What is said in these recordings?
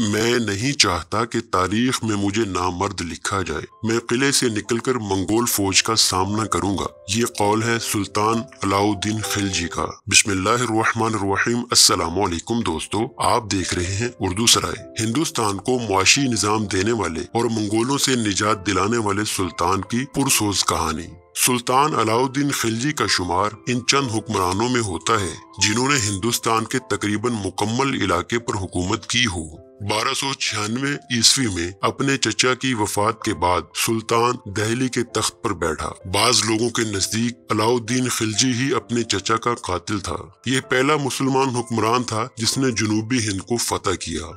मैं नहीं चाहता कि तारीख में मुझे नामर्द लिखा जाए मैं किले से निकलकर मंगोल फौज का सामना करूंगा ये कौल है सुल्तान अलाउद्दीन खिलजी का बिस्मिल्लाहिर्रहमानिर्रहीम अस्सलाम वालेकुम दोस्तों आप देख रहे हैं उर्दू सराय हिंदुस्तान को मुआशी निज़ाम देने वाले और मंगोलों से निजात दिलाने वाले सुल्तान की पुरसोज कहानी सुल्तान अलाउद्दीन खिलजी का शुमार इन चंद हुक्मरानों में होता है जिन्होंने हिंदुस्तान के तकरीबन मुकम्मल इलाके पर हुकूमत की हो बारह सौ छियानवे ईस्वी में अपने चचा की वफात के बाद सुल्तान दहली के तख्त पर बैठा बाज लोगों के नजदीक अलाउद्दीन खिलजी ही अपने चचा का कातिल था यह पहला मुसलमान हुक्मरान था जिसने जुनूबी हिंद को फतेह किया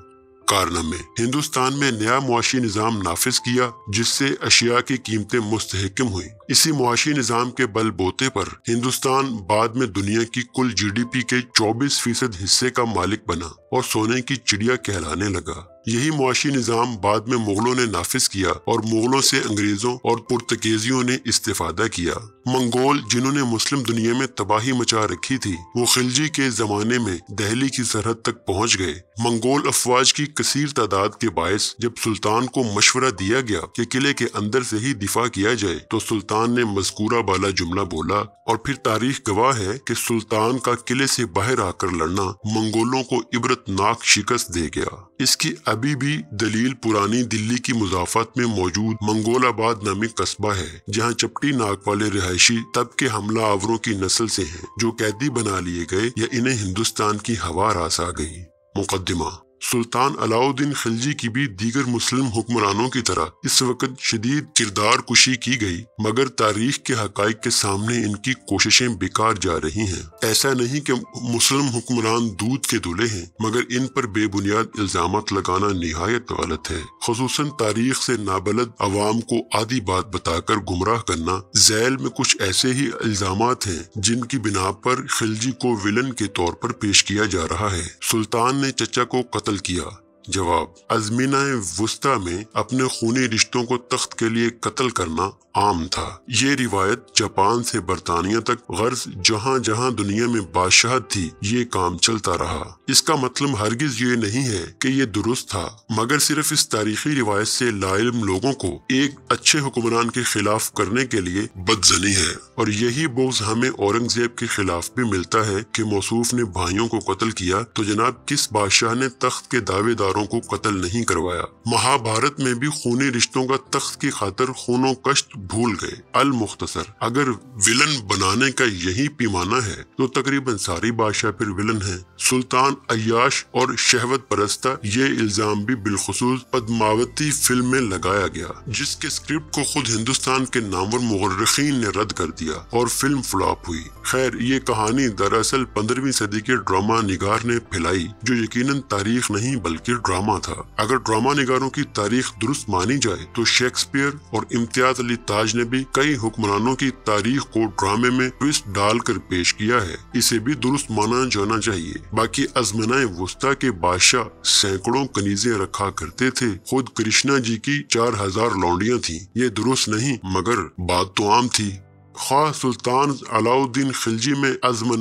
कारनामे हिंदुस्तान में नया मुआशी निज़ाम नाफिज किया जिससे अशिया की कीमतें मुस्तहकम हुई इसी मुआशी निज़ाम के बल बोते पर हिंदुस्तान बाद में दुनिया की कुल जी डी पी के चौबीस फीसद हिस्से का मालिक बना और सोने की चिड़िया कहलाने लगा यही मुआशी निज़ाम बाद में मुगलों ने नाफिज किया और मुगलों से अंग्रेजों और पुर्तगेजियों ने इस्तेफादा किया मंगोल जिन्होंने मुस्लिम दुनिया में तबाही मचा रखी थी वो खिलजी के जमाने में दहली की सरहद तक पहुंच गए मंगोल अफवाज की कसीर तादाद के बायस जब सुल्तान को मशवरा दिया गया कि किले के अंदर से ही दिफा किया जाए तो सुल्तान ने मजकूरा बाला जुमला बोला और फिर तारीख गवाह है कि सुल्तान का किले से बाहर आकर लड़ना मंगोलों को इबरतनाक शिकस्त दे गया इसकी अभी भी दलील पुरानी दिल्ली की मुजाफत में मौजूद मंगोलाबाद नामी कस्बा है जहाँ चपटी नाक वाले रिहायशी तब के हमला आवरों की नस्ल से हैं जो कैदी बना लिए गए या इन्हें हिंदुस्तान की हवा रास आ गई मुकदमा सुल्तान अलाउद्दीन खिलजी की भी दीगर मुस्लिम हुक्मरानों की तरह इस वक्त शदीद किरदार कुशी की गई मगर तारीख के हक के सामने इनकी कोशिशें बेकार जा रही हैं ऐसा नहीं कि मुस्लिम हुक्मरान दूध के दुले हैं मगर इन पर बेबुनियाद इल्जाम लगाना नहायत गलत है खसूस तारीख से नाबलद अवाम को आधी बात बताकर गुमराह करना जैल में कुछ ऐसे ही इल्जाम हैं जिनकी बिना पर खिलजी को विलन के तौर पर पेश किया जा रहा है सुल्तान ने चचा को कतल Total Gear. जवाब अजमीना वस्ता में अपने खूनी रिश्तों को तख्त के लिए कत्ल करना आम था ये रिवायत जापान से बरतानिया तक गर्ज जहाँ जहाँ दुनिया में बादशाह थी ये काम चलता रहा इसका मतलब हरगिज ये नहीं है कि ये दुरुस्त था मगर सिर्फ इस तारीखी रिवायत से लाइम लोगों को एक अच्छे हुक्मरान के खिलाफ करने के लिए बदजनी है और यही बोझ हमें औरंगजेब के खिलाफ भी मिलता है की मौसू ने भाइयों को कत्ल किया तो जनाब किस बादशाह ने तख्त के दावेदार रिश्तेदारों को कत्ल नहीं करवाया महाभारत में भी खूनी रिश्तों का तख्त की खातर खूनों कष्ट भूल गए अल मुख्तसर अगर विलन बनाने का यही पैमाना है तो तकरीबन सारी बादशाह फिर विलन है सुल्तान अयाश और शहवत परस्ता ये इल्जाम भी बिलखसूस पदमावती फिल्म में लगाया गया जिसके स्क्रिप्ट को खुद हिंदुस्तान के नामवर मुर्रखीन ने रद्द कर दिया और फिल्म फ्लॉप हुई खैर ये कहानी दरअसल पंद्रहवीं सदी के ड्रामा निगार ने फैलाई जो यकीनन तारीख नहीं बल्कि ड्रामा था अगर ड्रामा निगारों की तारीख दुरुस्त मानी जाए तो शेक्सपियर और इम्तियाज अली ताज ने भी कई हुक्मरानों की तारीख को ड्रामे में ट्विस्ट डालकर पेश किया है इसे भी दुरुस्त माना जाना चाहिए बाकी अजमनाए वस्ता के बादशाह सैकड़ों कनीजे रखा करते थे खुद कृष्णा जी की चार हजार लौंडियाँ थी ये दुरुस्त नहीं मगर बात तो आम थी खास सुल्तान अलाउद्दीन खिलजी में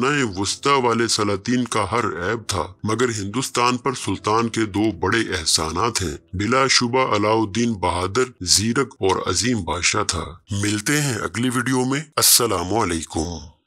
नए वस्ता वाले सलातीन का हर ऐब था मगर हिंदुस्तान पर सुल्तान के दो बड़े एहसानात हैं बिला शुबा अलाउद्दीन बहादुर जीरक और अजीम बादशाह था मिलते हैं अगली वीडियो में असलकुम